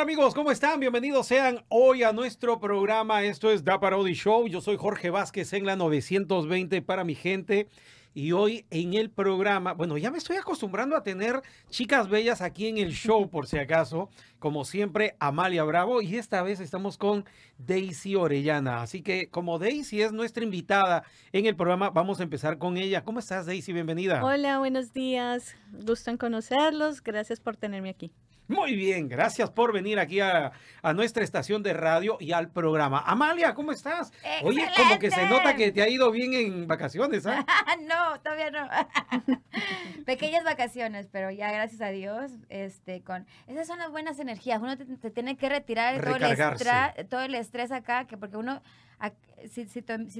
amigos? ¿Cómo están? Bienvenidos sean hoy a nuestro programa. Esto es Da Parody Show. Yo soy Jorge Vázquez en la 920 para mi gente. Y hoy en el programa, bueno, ya me estoy acostumbrando a tener chicas bellas aquí en el show, por si acaso. Como siempre, Amalia Bravo. Y esta vez estamos con Daisy Orellana. Así que, como Daisy es nuestra invitada en el programa, vamos a empezar con ella. ¿Cómo estás, Daisy? Bienvenida. Hola, buenos días. Gusto en conocerlos. Gracias por tenerme aquí. Muy bien, gracias por venir aquí a, nuestra estación de radio y al programa. Amalia, ¿cómo estás? Oye, como que se nota que te ha ido bien en vacaciones, ¿ah? no, todavía no. Pequeñas vacaciones, pero ya gracias a Dios, este, con esas son las buenas energías. Uno te, tiene que retirar todo el, estrés, todo el estrés acá, que porque uno si,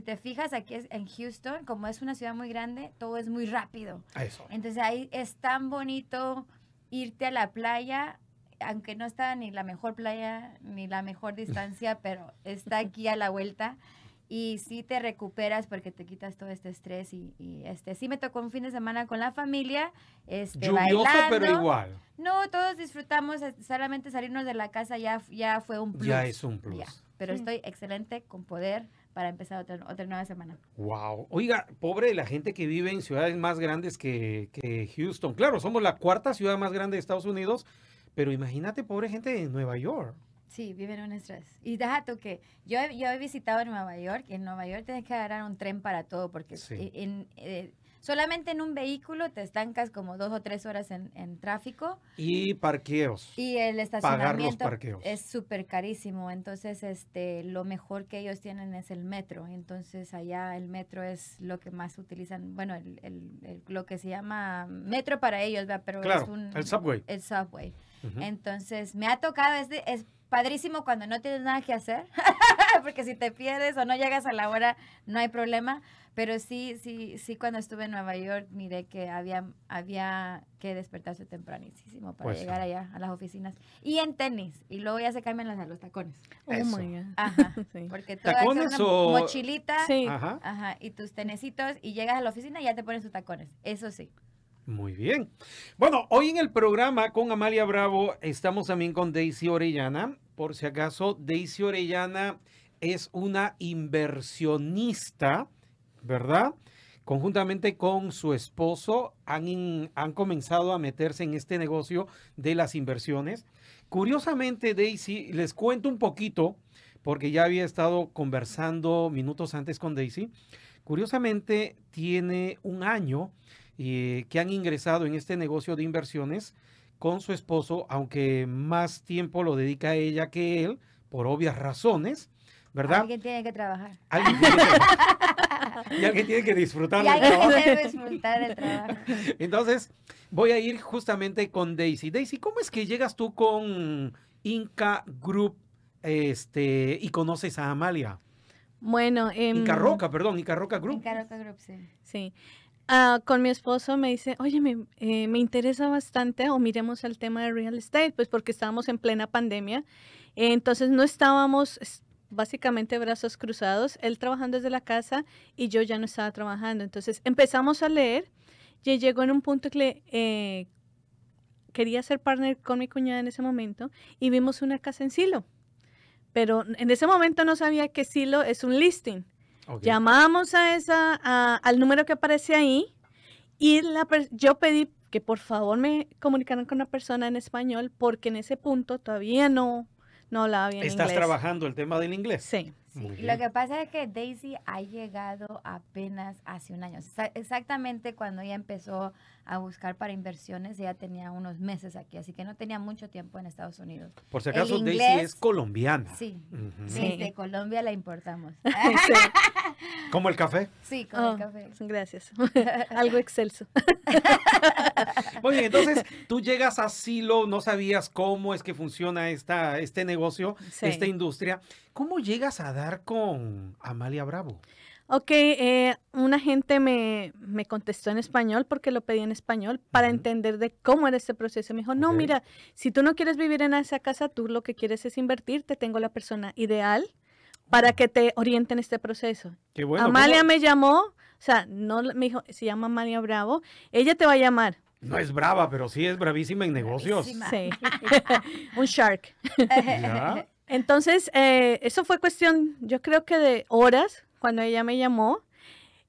te, fijas, aquí es, en Houston, como es una ciudad muy grande, todo es muy rápido. Entonces ahí es tan bonito irte a la playa, aunque no está ni la mejor playa ni la mejor distancia, pero está aquí a la vuelta. Y sí te recuperas porque te quitas todo este estrés y, este sí me tocó un fin de semana con la familia, este, Lluvioso, pero igual. No, todos disfrutamos, solamente salirnos de la casa ya, ya fue un plus. Ya es un plus. pero estoy excelente con poder para empezar otra, nueva semana. Wow. Oiga, pobre la gente que vive en ciudades más grandes que, Houston. Claro, somos la cuarta ciudad más grande de Estados Unidos, pero imagínate, pobre gente de Nueva York. Sí, viven un estrés. Y dato que yo he, yo he visitado en Nueva York y en Nueva York tienes que agarrar un tren para todo porque sí. E, en, eh, Solamente en un vehículo te estancas como dos o tres horas en, tráfico. Y parqueos. Y el estacionamiento es súper carísimo. Entonces, este, lo mejor que ellos tienen es el metro. Entonces, allá el metro es lo que más utilizan. Bueno, el, lo que se llama metro para ellos, pero claro, es un... el subway. El subway. Entonces, me ha tocado, es padrísimo cuando no tienes nada que hacer, porque si te pierdes o no llegas a la hora, no hay problema pero sí, sí, sí, cuando estuve en Nueva York miré que había, había que despertarse tempranísimo para pues, llegar allá a las oficinas. Y en tenis. Y luego ya se cambian las, los tacones. Oh, ajá. Porque tú una mochilita. Y tus tenecitos y llegas a la oficina y ya te pones tus tacones. Eso sí. Muy bien. Bueno, hoy en el programa con Amalia Bravo estamos también con Daisy Orellana. Por si acaso, Daisy Orellana es una inversionista ¿verdad? Conjuntamente con su esposo han, comenzado a meterse en este negocio de las inversiones. Curiosamente, Daisy, les cuento un poquito, porque ya había estado conversando minutos antes con Daisy. Curiosamente, tiene un año eh, que han ingresado en este negocio de inversiones con su esposo, aunque más tiempo lo dedica ella que él, por obvias razones. ¿verdad? Alguien tiene que trabajar. Alguien que, y alguien tiene que disfrutar y del trabajo. Que disfrutar del trabajo. Entonces, voy a ir justamente con Daisy. Daisy, ¿cómo es que llegas tú con Inca Group este, y conoces a Amalia? Bueno, em, Inca Roca, perdón, Inca Roca Group. Inca Roca Group, sí. Sí. Ah, con mi esposo me dice, oye, me, eh, interesa bastante o miremos el tema de real estate, pues porque estábamos en plena pandemia. entonces no estábamos, básicamente brazos cruzados, él trabajando desde la casa y yo ya no estaba trabajando. Entonces empezamos a leer y llegó en un punto que eh, quería ser partner con mi cuñada en ese momento y vimos una casa en Silo. Pero en ese momento no sabía que Silo es un listing. Llamamos a esa, al número que aparece ahí y yo pedí que por favor me comunicaran con una persona en español porque en ese punto todavía no no la bien ¿Estás trabajando el tema del inglés? Sí. Lo que pasa es que Daisy ha llegado apenas hace un año. Exactamente cuando ella empezó a buscar para inversiones, ella tenía unos meses aquí, así que no tenía mucho tiempo en Estados Unidos. Por si acaso, Daisy es colombiana. Sí, desde Colombia la importamos. ¿Como el café? Sí, como el oh, café. Gracias. Algo excelso. Muy bien, entonces tú llegas a Silo, no sabías cómo es que funciona esta, este negocio, esta industria. ¿Cómo llegas a dar con Amalia Bravo? Ok, eh, una gente me, contestó en español porque lo pedí en español para entender de cómo era este proceso. Me dijo, no, mira, si tú no quieres vivir en esa casa, tú lo que quieres es invertir, te tengo la persona ideal para que te oriente en este proceso. Amalia me llamó, o sea, no me dijo, se llama Amalia Bravo, ella te va a llamar. No es brava, pero sí es bravísima en negocios. Sí, un shark. Entonces, eh, eso fue cuestión, yo creo que de horas, cuando ella me llamó,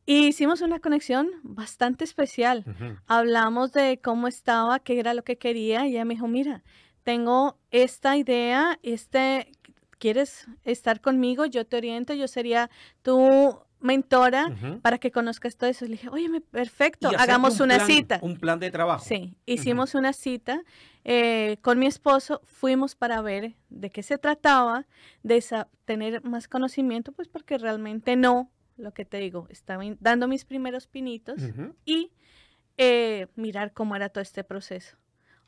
y hicimos una conexión bastante especial. Hablamos de cómo estaba, qué era lo que quería, y ella me dijo, mira, tengo esta idea, este, ¿quieres estar conmigo? Yo te oriento, yo sería tu mentora para que conozcas todo eso. Le dije, oye, perfecto, hagamos una cita. Un plan de trabajo. Sí, hicimos una cita eh, con mi esposo, fuimos para ver de qué se trataba, de tener más conocimiento, pues porque realmente no, lo que te digo, estaba dando mis primeros pinitos y eh, mirar cómo era todo este proceso.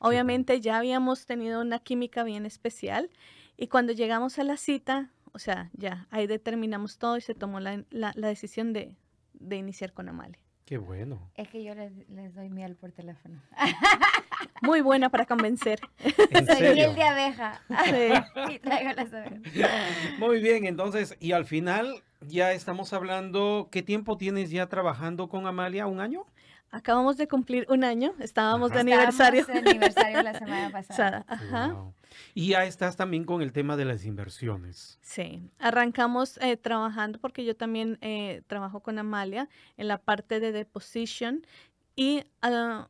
Obviamente ya habíamos tenido una química bien especial y cuando llegamos a la cita, o sea, ya, ahí determinamos todo y se tomó la, decisión de, iniciar con Amalia. Qué bueno. Es que yo les, doy miel por teléfono. Muy buena para convencer. Soy miel de abeja. Sí. y traigo las abejas. Muy bien, entonces, y al final ya estamos hablando, ¿qué tiempo tienes ya trabajando con Amalia? ¿Un año? Acabamos de cumplir un año, estábamos de aniversario. Estábamos de aniversario la semana pasada. Ajá. Y ya estás también con el tema de las inversiones. Sí, arrancamos eh, trabajando porque yo también eh, trabajo con Amalia en la parte de deposition y... Ah,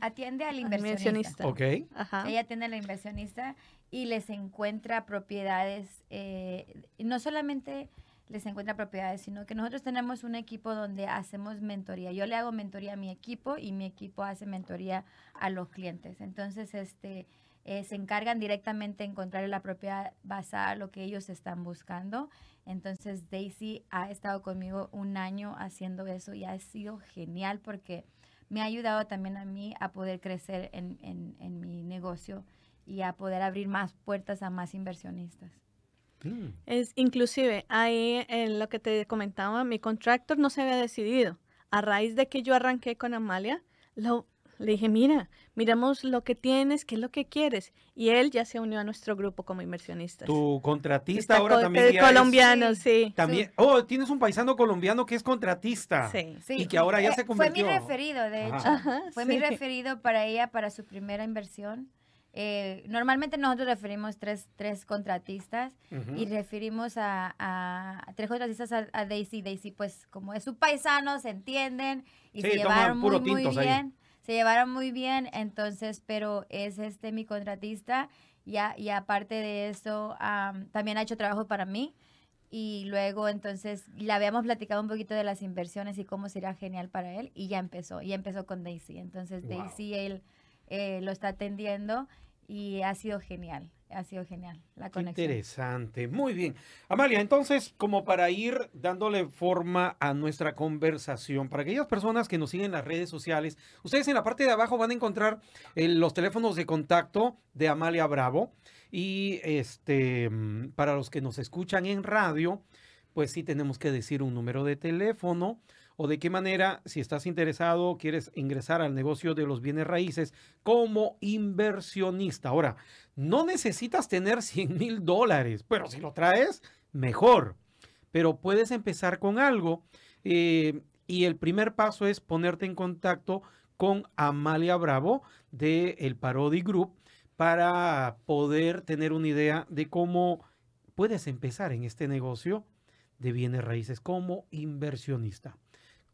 atiende al inversionista. Ok. Ella atiende al inversionista y les encuentra propiedades, eh, no solamente les encuentra propiedades, sino que nosotros tenemos un equipo donde hacemos mentoría. Yo le hago mentoría a mi equipo y mi equipo hace mentoría a los clientes. Entonces, este, eh, se encargan directamente de encontrar la propiedad basada lo que ellos están buscando. Entonces Daisy ha estado conmigo un año haciendo eso y ha sido genial porque me ha ayudado también a mí a poder crecer en, mi negocio y a poder abrir más puertas a más inversionistas. Mm. Es, inclusive, ahí en lo que te comentaba, mi contractor no se había decidido. A raíz de que yo arranqué con Amalia, lo, le dije, mira, miramos lo que tienes, qué es lo que quieres. Y él ya se unió a nuestro grupo como inversionista. Tu contratista ahora también. Eh, es colombiano, sí. También. Oh, tienes un paisano colombiano que es contratista. Sí, sí. Y que ahora ya eh, se convirtió. Fue mi referido, de hecho. fue mi referido para ella, para su primera inversión. Eh, normalmente nosotros referimos tres, tres contratistas y referimos a, tres contratistas a, Daisy. Daisy, pues como es su paisano, se entienden y se llevaron muy, muy bien se llevaron muy bien, entonces, pero es este mi contratista y, y aparte de eso, también ha hecho trabajo para mí y luego entonces le habíamos platicado un poquito de las inversiones y cómo sería genial para él y ya empezó, ya empezó con Daisy. Entonces Daisy él eh, lo está atendiendo y ha sido genial ha sido genial la conexión. Interesante, muy bien. Amalia, entonces, como para ir dándole forma a nuestra conversación, para aquellas personas que nos siguen en las redes sociales, ustedes en la parte de abajo van a encontrar eh, los teléfonos de contacto de Amalia Bravo y este mm, para los que nos escuchan en radio, pues sí tenemos que decir un número de teléfono o de qué manera, si estás interesado, quieres ingresar al negocio de los bienes raíces como inversionista. Ahora, no necesitas tener 100 mil dólares, pero si lo traes, mejor. Pero puedes empezar con algo. Eh, y el primer paso es ponerte en contacto con Amalia Bravo de el Parodi Group para poder tener una idea de cómo puedes empezar en este negocio de bienes raíces como inversionista.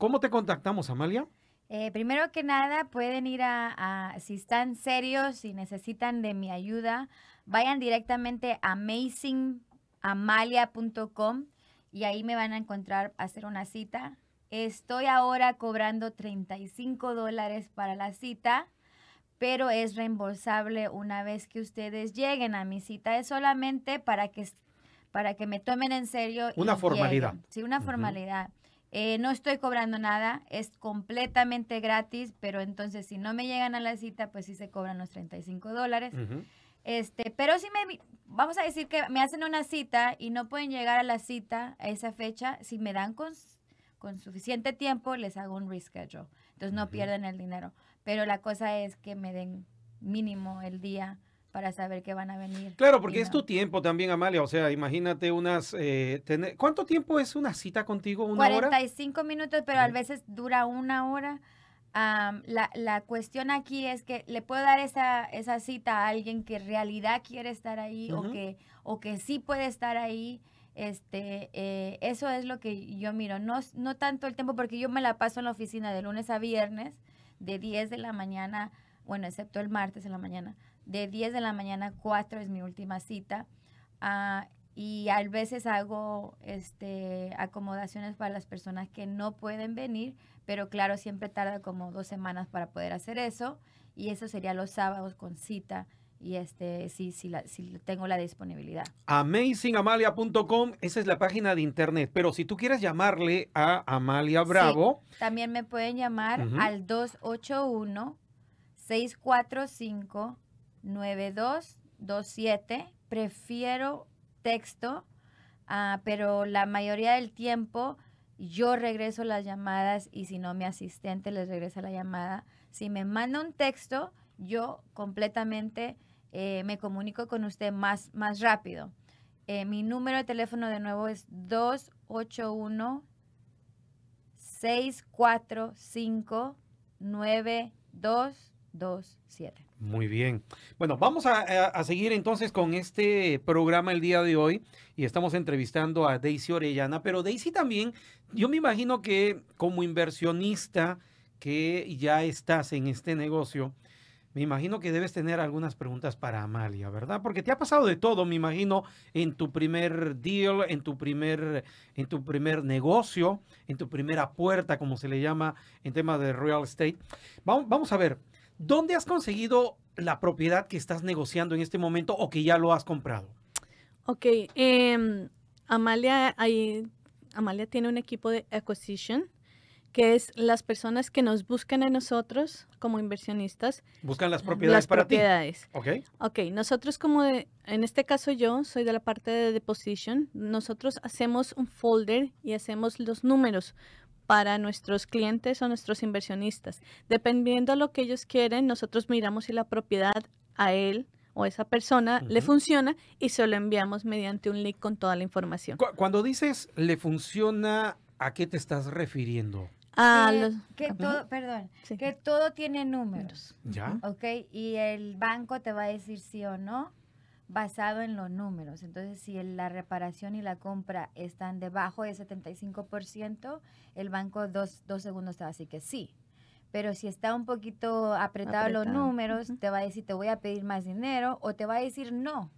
¿Cómo te contactamos, Amalia? Eh, primero que nada, pueden ir a, si están serios, y necesitan de mi ayuda, vayan directamente a amazingamalia.com y ahí me van a encontrar a hacer una cita. Estoy ahora cobrando 35 dólares para la cita, pero es reembolsable una vez que ustedes lleguen a mi cita. Es solamente para que, para que me tomen en serio. Una formalidad. Sí, una formalidad. Eh, no estoy cobrando nada, es completamente gratis, pero entonces si no me llegan a la cita, pues sí se cobran los 35 dólares. Este, pero si me, vamos a decir que me hacen una cita y no pueden llegar a la cita a esa fecha, si me dan con, con suficiente tiempo, les hago un reschedule. Entonces no pierden el dinero. Pero la cosa es que me den mínimo el día para saber que van a venir. Claro, porque es tu tiempo también, Amalia. O sea, imagínate unas... Eh, ¿Cuánto tiempo es una cita contigo? ¿Una 45 minutos, pero a veces dura una hora. la, cuestión aquí es que le puedo dar esa, esa cita a alguien que en realidad quiere estar ahí o, que, o que sí puede estar ahí. Este, eh, eso es lo que yo miro. No, no tanto el tiempo, porque yo me la paso en la oficina de lunes a viernes, de 10 de la mañana, bueno, excepto el martes en la mañana, de 10 de la mañana a 4 es mi última cita. Ah, y a veces hago este, acomodaciones para las personas que no pueden venir, pero claro, siempre tarda como dos semanas para poder hacer eso. Y eso sería los sábados con cita y este sí, la, si tengo la disponibilidad. Amazingamalia.com, esa es la página de internet. Pero si tú quieres llamarle a Amalia Bravo. también me pueden llamar al 281 645 9227. Prefiero texto, ah, pero la mayoría del tiempo yo regreso las llamadas y si no, mi asistente les regresa la llamada. Si me manda un texto, yo completamente eh, me comunico con usted más, más rápido. Eh, mi número de teléfono de nuevo es 281 645 9227. Muy bien. Bueno, vamos a, seguir entonces con este programa el día de hoy y estamos entrevistando a Daisy Orellana, pero Daisy también, yo me imagino que como inversionista que ya estás en este negocio, me imagino que debes tener algunas preguntas para Amalia, ¿verdad? Porque te ha pasado de todo, me imagino, en tu primer deal, en tu primer, en tu primer negocio, en tu primera puerta, como se le llama en tema de real estate. Vamos, vamos a ver. ¿Dónde has conseguido la propiedad que estás negociando en este momento o que ya lo has comprado? Ok, em, Amalia, Amalia tiene un equipo de acquisition que es las personas que nos buscan a nosotros como inversionistas. Buscan las propiedades para propiedades. Ti. Okay. ok. nosotros como en este caso yo soy de la parte de deposition, nosotros hacemos un folder y hacemos los números para nuestros clientes o nuestros inversionistas. Dependiendo de lo que ellos quieren, nosotros miramos si la propiedad a él o esa persona le funciona y se lo enviamos mediante un link con toda la información. cuando dices le funciona, ¿a qué te estás refiriendo? A los, que todo, perdón, que todo tiene números. ¿Ya? Ok, y el banco te va a decir sí o no basado en los números. Entonces, si la reparación y la compra están debajo de 75%, el banco dos, dos segundos te va a decir que sí. Pero si está un poquito apretado, los números, te va a decir te voy a pedir más dinero o te va a decir no.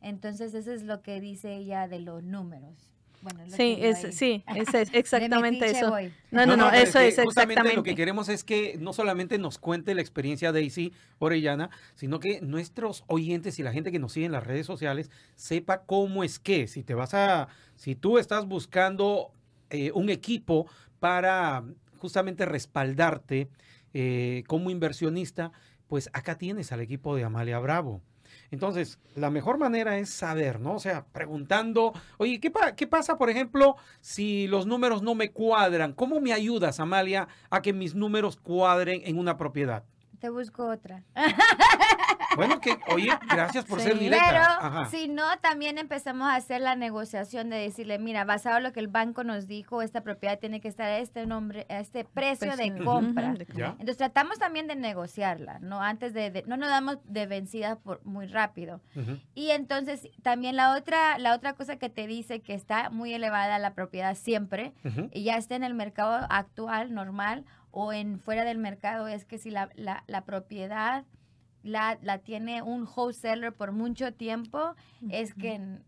Entonces, eso es lo que dice ella de los números sí, es, sí, es, exactamente eso. No, no, no, eso es, exactamente. Lo que queremos es que no solamente nos cuente la experiencia de Daisy Orellana, sino que nuestros oyentes y la gente que nos sigue en las redes sociales sepa cómo es que, si te vas a, si tú estás buscando eh, un equipo para justamente respaldarte eh, como inversionista, pues acá tienes al equipo de Amalia Bravo. Entonces, la mejor manera es saber, ¿no? O sea, preguntando, oye, ¿qué, ¿qué pasa, por ejemplo, si los números no me cuadran? ¿Cómo me ayudas, Amalia, a que mis números cuadren en una propiedad? Te busco otra. Bueno, que, oye, gracias por ser directa. Pero si no, también empezamos a hacer la negociación de decirle, mira, basado en lo que el banco nos dijo, esta propiedad tiene que estar a este nombre, a este precio, de compra. Entonces tratamos también de negociarla, ¿no? Antes de, no nos damos de vencida por muy rápido. Y entonces también la otra, la otra cosa que te dice que está muy elevada la propiedad siempre, y ya está en el mercado actual, normal, o en fuera del mercado, es que si la, la, la propiedad la, la tiene un wholesaler por mucho tiempo, es que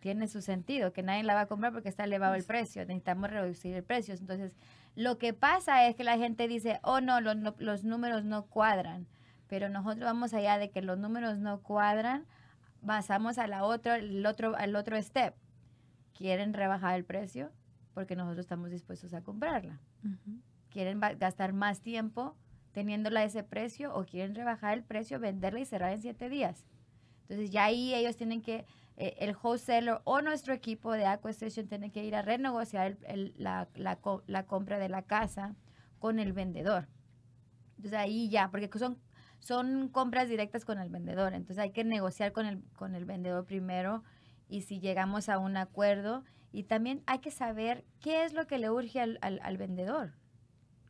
tiene su sentido, que nadie la va a comprar porque está elevado el precio, necesitamos reducir el precio. Entonces, lo que pasa es que la gente dice, oh no, los, los números no cuadran, pero nosotros vamos allá de que los números no cuadran, pasamos a la otro, el otro, al otro step. Quieren rebajar el precio porque nosotros estamos dispuestos a comprarla. Quieren gastar más tiempo teniéndola a ese precio o quieren rebajar el precio, venderla y cerrar en siete días. Entonces ya ahí ellos tienen que, eh, el wholesaler o nuestro equipo de Acquisition tiene que ir a renegociar la, compra de la casa con el vendedor. Entonces ahí ya, porque son, son compras directas con el vendedor, entonces hay que negociar con el, vendedor primero y si llegamos a un acuerdo y también hay que saber qué es lo que le urge al, al vendedor.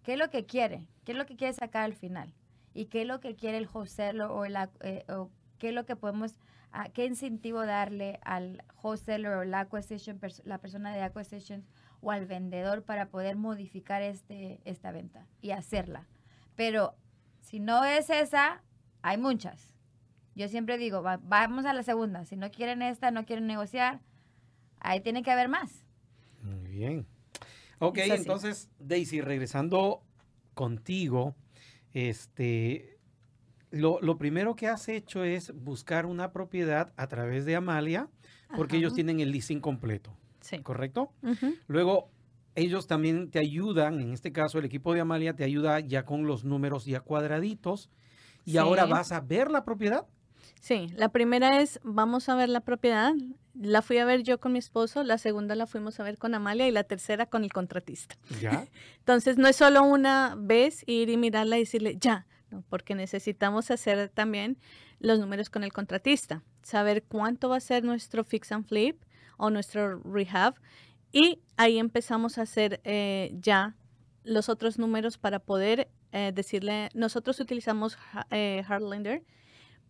¿Qué es lo que quiere? ¿Qué es lo que quiere sacar al final? ¿Y qué es lo que quiere el hostel o, el, eh, o qué es lo que podemos, ah, qué incentivo darle al hostel o la acquisition, la persona de acquisition o al vendedor para poder modificar este, esta venta y hacerla? Pero si no es esa, hay muchas. Yo siempre digo, vamos a la segunda. Si no quieren esta, no quieren negociar, ahí tiene que haber más. Muy bien. Ok, entonces, Daisy, regresando contigo, este, lo, primero que has hecho es buscar una propiedad a través de Amalia, porque ellos tienen el listing completo. Sí. ¿Correcto? Luego, ellos también te ayudan, en este caso el equipo de Amalia te ayuda ya con los números ya cuadraditos, y ahora vas a ver la propiedad Sí, la primera es vamos a ver la propiedad. La fui a ver yo con mi esposo, la segunda la fuimos a ver con Amalia y la tercera con el contratista. ¿Ya? Entonces no es solo una vez ir y mirarla y decirle ya, porque necesitamos hacer también los números con el contratista, saber cuánto va a ser nuestro fix and flip o nuestro rehab y ahí empezamos a hacer eh, ya los otros números para poder eh, decirle, nosotros utilizamos eh,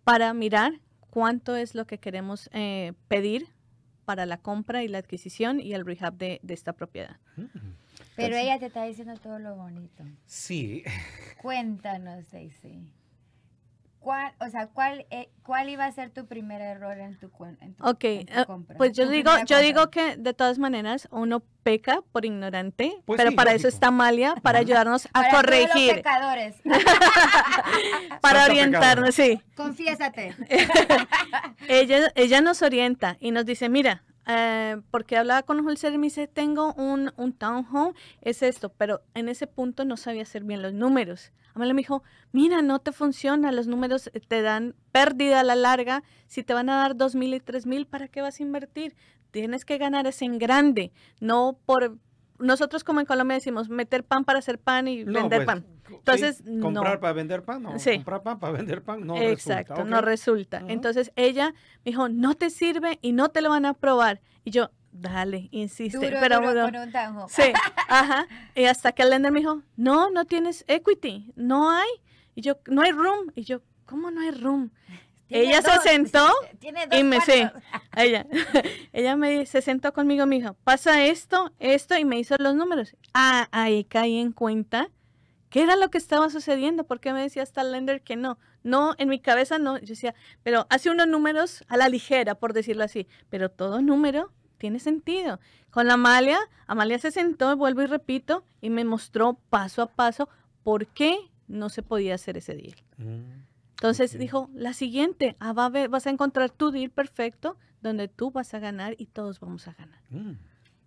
para mirar cuánto es lo que queremos eh, pedir para la compra y la adquisición y el rehab de, esta propiedad. Mm. Pero ella te está diciendo todo lo bonito. Sí. Cuéntanos, Daisy. ¿Cuál, o sea, cuál, eh, cuál iba a ser tu primer error en tu, en eh, compra? Pues yo digo, yo digo que de todas maneras uno peca por ignorante, pues pero para eso está Malia, para ayudarnos a corregir. para orientarnos, sí. Confiésate. ella, ella nos orienta y nos dice, mira, eh, porque hablaba con un y me dice, tengo un, un townhome, es esto, pero en ese punto no sabía hacer bien los números. mí me dijo, mira, no te funciona, los números te dan pérdida a la larga, si te van a dar dos mil y tres mil, ¿para qué vas a invertir? Tienes que ganar es en grande, no por... Nosotros como en Colombia decimos meter pan para hacer pan y vender pues, pan. Entonces, no comprar para vender pan, no. Comprar pan para vender pan, no Exacto, resulta. no resulta. Entonces ella me dijo, no te sirve y no te lo van a probar. Y yo, dale, insiste. pero un Sí, ajá. Y hasta que el lender me dijo, no, no tienes equity, no hay. Y yo, no hay room. Y yo, ¿cómo no hay room? Ella se sentó y me sí, ella, ella me se sentó conmigo, me dijo, pasa esto, esto, y me hizo los números. Ah, ahí caí en cuenta ¿qué era lo que estaba sucediendo? ¿Por qué me decía hasta Lender que no? No, en mi cabeza no. Yo decía, pero hace unos números a la ligera, por decirlo así, pero todo número tiene sentido. Con la Amalia, Amalia se sentó, vuelvo y repito, y me mostró paso a paso por qué no se podía hacer ese deal. Mm, Entonces dijo, la siguiente, ah, vas a encontrar tu deal perfecto, donde tú vas a ganar y todos vamos a ganar. Mm.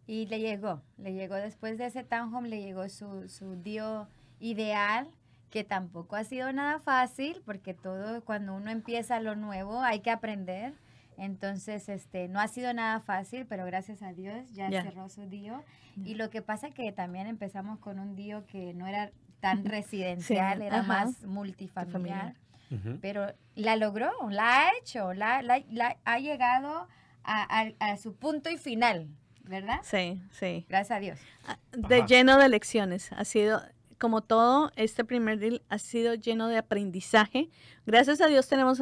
Y le llegó, le llegó después de ese town home, le llegó su, su deal ideal, que tampoco ha sido nada fácil, porque todo, cuando uno empieza lo nuevo, hay que aprender. Entonces, este, no ha sido nada fácil, pero gracias a Dios ya cerró su DIO. Y lo que pasa es que también empezamos con un día que no era tan residencial, era más multifamiliar. Pero la logró, la ha hecho, la, ha llegado a, su punto y final, ¿verdad? Sí, sí. Gracias a Dios. Ah, de lleno de lecciones. Ha sido, como todo, este primer deal ha sido lleno de aprendizaje. Gracias a Dios tenemos,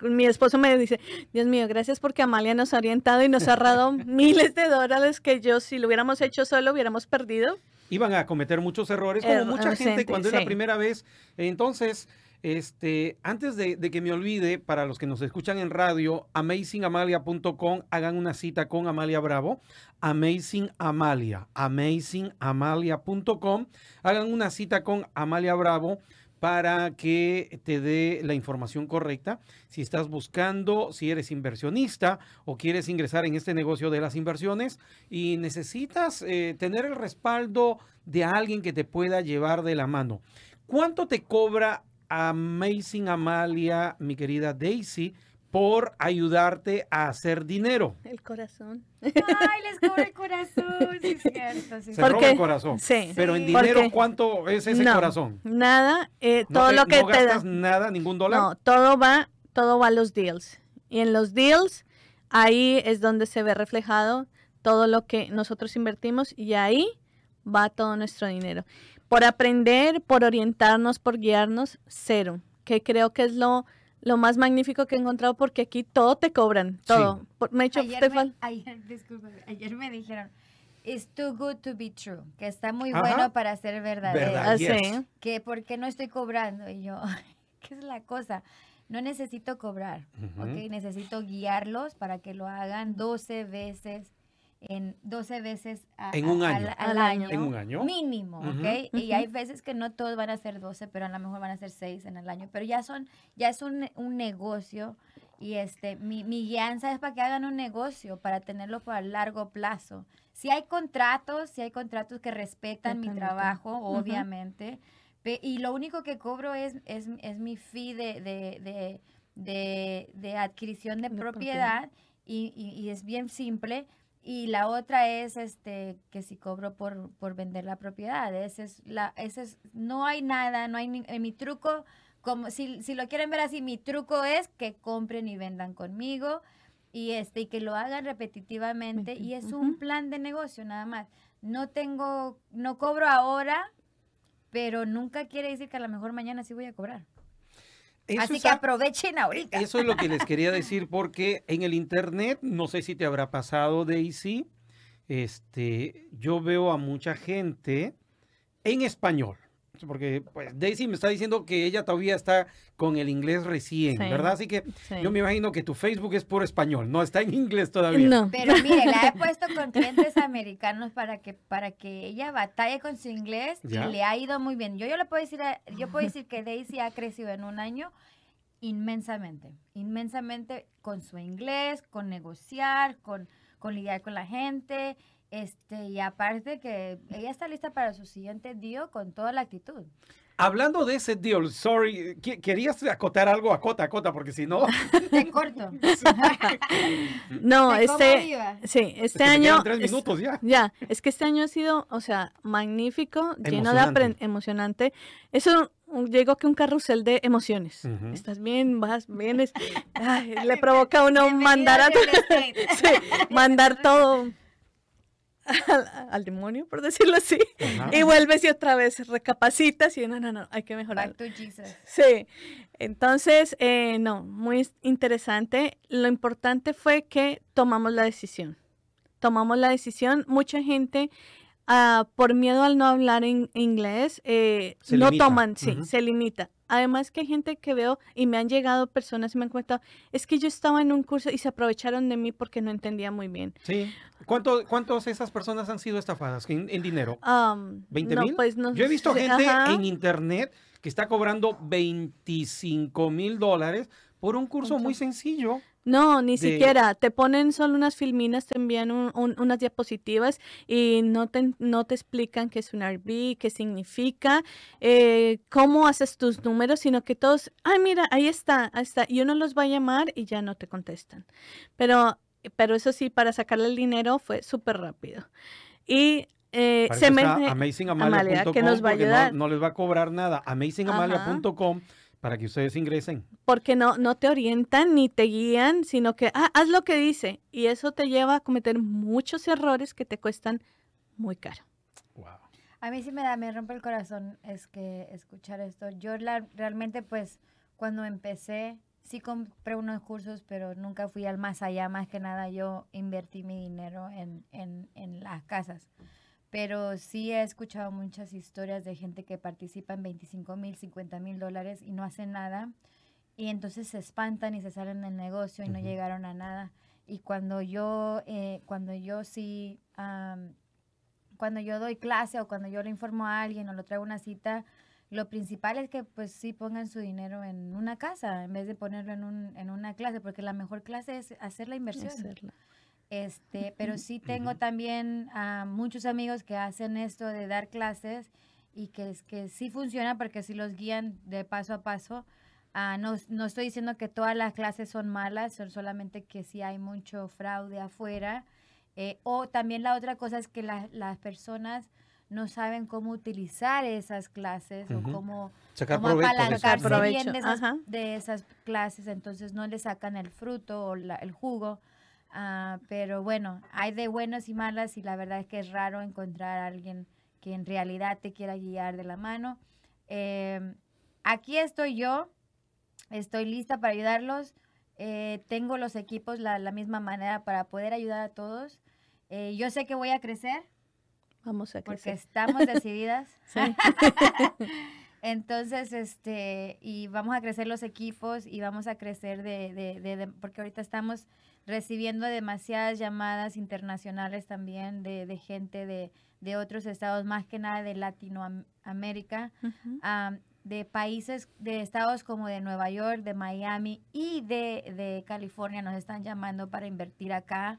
mi esposo me dice, Dios mío, gracias porque Amalia nos ha orientado y nos ha ahorrado miles de dólares que yo si lo hubiéramos hecho solo hubiéramos perdido. Iban a cometer muchos errores, como eh, mucha gente cuando es la primera vez. Entonces, este, antes de, que me olvide, para los que nos escuchan en radio, amazingamalia.com, hagan una cita con Amalia Bravo. AmazingAmalia, amazingamalia.com, hagan una cita con Amalia Bravo para que te dé la información correcta. Si estás buscando, si eres inversionista o quieres ingresar en este negocio de las inversiones y necesitas eh, tener el respaldo de alguien que te pueda llevar de la mano. ¿Cuánto te cobra Amazing Amalia, mi querida Daisy, por ayudarte a hacer dinero. El corazón. Ay, les cobro el corazón, cierto. Se roba el corazón. Sí. Pero en dinero, ¿cuánto es ese corazón? Nada, eh, todo lo que te das. nada, ningún dólar. No, todo va, todo va a los deals. Y en los deals, ahí es donde se ve reflejado todo lo que nosotros invertimos y ahí va todo nuestro dinero por aprender, por orientarnos, por guiarnos, cero, que creo que es lo, lo más magnífico que he encontrado porque aquí todo te cobran, todo. me he hecho, ayer, me, ayer, me dijeron, It's too good to be true, que está muy bueno para ser verdadero. Verdad, qué porque no estoy cobrando y yo, ¿qué es la cosa? No necesito cobrar, Necesito guiarlos para que lo hagan 12 veces en 12 veces al, año. un Mínimo, Y hay veces que no todos van a ser 12, pero a lo mejor van a ser 6 en el año. Pero ya son, ya es un, negocio y este, mi, mi guianza es para que hagan un negocio, para tenerlo por largo plazo. Si hay contratos, si hay contratos que respetan mi trabajo, obviamente. Y lo único que cobro es, es, es mi fee de, de, de, de, adquisición de, propiedad. y, es bien simple, y la otra es este que si cobro por, por vender la propiedad. Ese es la, ese es, no hay nada, no hay eh, mi truco, como si, si lo quieren ver así, mi truco es que compren y vendan conmigo y este, y que lo hagan repetitivamente. Y es un plan de negocio nada más. No tengo, no cobro ahora, pero nunca quiere decir que a lo mejor mañana sí voy a cobrar. Así que aprovechen ahorita. E-, eso es lo que les quería decir porque en el internet, no sé si te habrá pasado, Daisy, este, yo veo a mucha gente en español porque pues Daisy me está diciendo que ella todavía está con el inglés recién, ¿verdad? Así que yo me imagino que tu Facebook es por español, no está en inglés todavía. Pero mire, la he puesto con clientes americanos para que para que ella batalle con su inglés le ha ido muy bien. Yo yo le puedo decir yo puedo decir que Daisy ha crecido en un año inmensamente, inmensamente con su inglés, con negociar, con con lidiar con la gente este, y aparte que ella está lista para su siguiente deal con toda la actitud. Hablando de ese deal, sorry, ¿querías acotar algo? Acota, acota, porque si no... Te corto. no, este... Sí, este año... ya. es que este año ha sido, o sea, magnífico, lleno de emocionante. Eso llegó que un carrusel de emociones. Estás bien, vas, vienes. Ay, le provoca a uno mandar a... sí, mandar todo al, demonio, por decirlo así, y vuelves y otra vez recapacitas y no, no, no, hay que mejorar. Sí, entonces, eh, no, muy interesante. Lo importante fue que tomamos la decisión. Tomamos la decisión. Mucha gente Ah, por miedo al no hablar en inglés, eh, no toman, sí, se limita. Además que hay gente que veo y me han llegado personas y me han comentado, es que yo estaba en un curso y se aprovecharon de mí porque no entendía muy bien. Sí. ¿Cuánto, ¿Cuántos de esas personas han sido estafadas en, dinero? Um, ¿20 mil? Pues, yo he visto gente en internet que está cobrando 25 mil dólares por un curso muy sencillo. No, ni siquiera. Te ponen solo unas filminas, te envían unas diapositivas y no te, no te explican qué es un RB, qué significa, eh, cómo haces tus números, sino que todos, ay, mira, ahí está, ahí está. Y uno los va a llamar y ya no te contestan. Pero, pero eso sí, para sacarle el dinero fue súper rápido. Y eh, se me... que nos va a ayudar. No, no, les va a cobrar nada. Amazingamalia.com para que ustedes ingresen. Porque no, no te orientan ni te guían, sino que ah, haz lo que dice. Y eso te lleva a cometer muchos errores que te cuestan muy caro. A mí sí me da, me rompe el corazón es que escuchar esto. Yo la, realmente pues cuando empecé sí compré unos cursos, pero nunca fui al más allá. Más que nada yo invertí mi dinero en, en, en las casas pero sí he escuchado muchas historias de gente que participa en 25 mil, 50 mil dólares y no hace nada. Y entonces se espantan y se salen del negocio y no llegaron a nada. Y cuando yo, eh, cuando yo sí, cuando yo doy clase o cuando yo le informo a alguien o lo traigo una cita, lo principal es que pues sí pongan su dinero en una casa en vez de ponerlo en, un, en una clase, porque la mejor clase es hacer la inversión. Este, pero sí tengo también a muchos amigos que hacen esto de dar clases y que, es, que sí funciona porque si los guían de paso a paso. Ah, no, estoy diciendo que todas las clases son malas, son solamente que sí hay mucho fraude afuera. Eh, o también la otra cosa es que las personas no saben cómo utilizar esas clases o cómo, apalancarse de esas, clases, entonces no le sacan el fruto o el jugo. Ah, pero bueno, hay de buenos y malas y la verdad es que es raro encontrar a alguien que en realidad te quiera guiar de la mano. Em, aquí estoy yo, estoy lista para ayudarlos. Eh, tengo los equipos la, la, misma manera para poder ayudar a todos. Eh, yo sé que voy a crecer. Vamos a crecer. Porque estamos decididas. Entonces, este, y vamos a crecer los equipos y vamos a crecer de, de porque ahorita estamos recibiendo demasiadas llamadas internacionales también de, gente de, de, otros estados, más que nada de Latinoamérica, de países, de estados como de Nueva York, de Miami y de, California nos están llamando para invertir acá.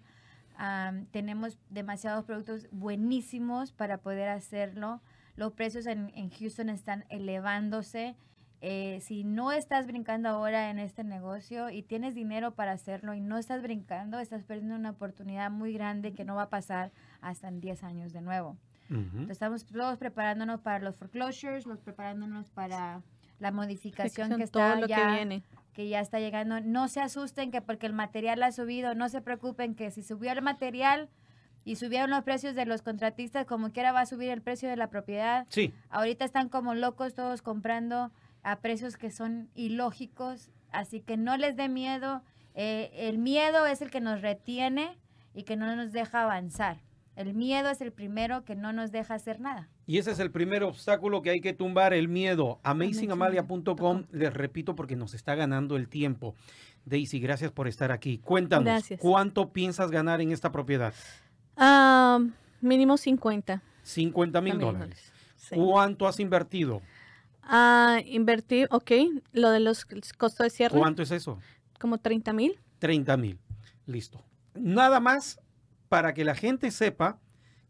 tenemos demasiados productos buenísimos para poder hacerlo. Los precios en, en Houston están elevándose. Eh, si no estás brincando ahora en este negocio y tienes dinero para hacerlo y no estás brincando, estás perdiendo una oportunidad muy grande que no va a pasar hasta en 10 años de nuevo. estamos todos preparándonos para los foreclosures, los preparándonos para la modificación que está todo que ya está llegando. No se asusten que porque el material ha subido, no se preocupen que si subió el material, y subieron los precios de los contratistas, como quiera va a subir el precio de la propiedad. Sí. Ahorita están como locos todos comprando a precios que son ilógicos, así que no les dé miedo. Eh, el miedo es el que nos retiene y que no nos deja avanzar. El miedo es el primero que no nos deja hacer nada. Y ese es el primer obstáculo que hay que tumbar, el miedo. AmazingAmalia.com, les repito porque nos está ganando el tiempo. Daisy, gracias por estar aquí. Cuéntanos, ¿cuánto piensas ganar en esta propiedad? Ah, mínimo 50. 50 mil dólares. ¿Cuánto has invertido? a ah, invertir, ok, lo de los costos de cierre. ¿Cuánto es eso? Como 30 mil. 30 mil, listo. Nada más para que la gente sepa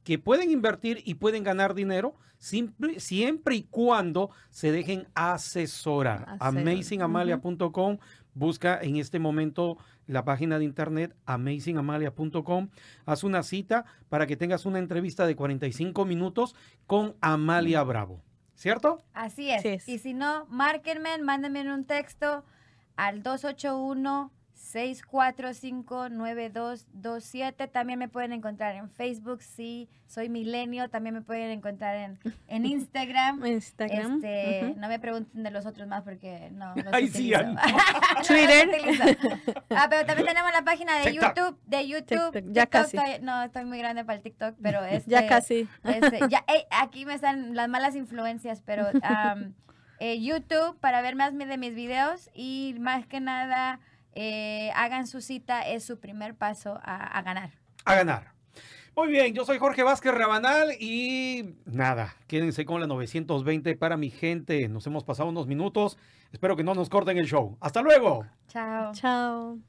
que pueden invertir y pueden ganar dinero siempre y cuando se dejen asesorar. AmazingAmalia.com. Busca en este momento la página de internet amazingamalia.com. Haz una cita para que tengas una entrevista de 45 minutos con Amalia Bravo. ¿Cierto? Así es. Y si no, márquenme, mándenme un texto al 281 6459227. También me pueden encontrar en Facebook, sí, soy milenio. También me pueden encontrar en, Instagram. Instagram. Este, no me pregunten de los otros más porque no. Los Ay, sí, Twitter. ah, pero también tenemos la página de YouTube. De YouTube. Ya casi. no, estoy muy grande para el TikTok, pero este, este ya casi. Eh, aquí me están las malas influencias, pero eh, YouTube para ver más de mis videos y más que nada eh, hagan su cita, es su primer paso a, ganar. A ganar. Muy bien, yo soy Jorge Vázquez Rabanal y nada, quédense con la 920 para mi gente. Nos hemos pasado unos minutos. Espero que no nos corten el show. Hasta luego. Chao. Chao.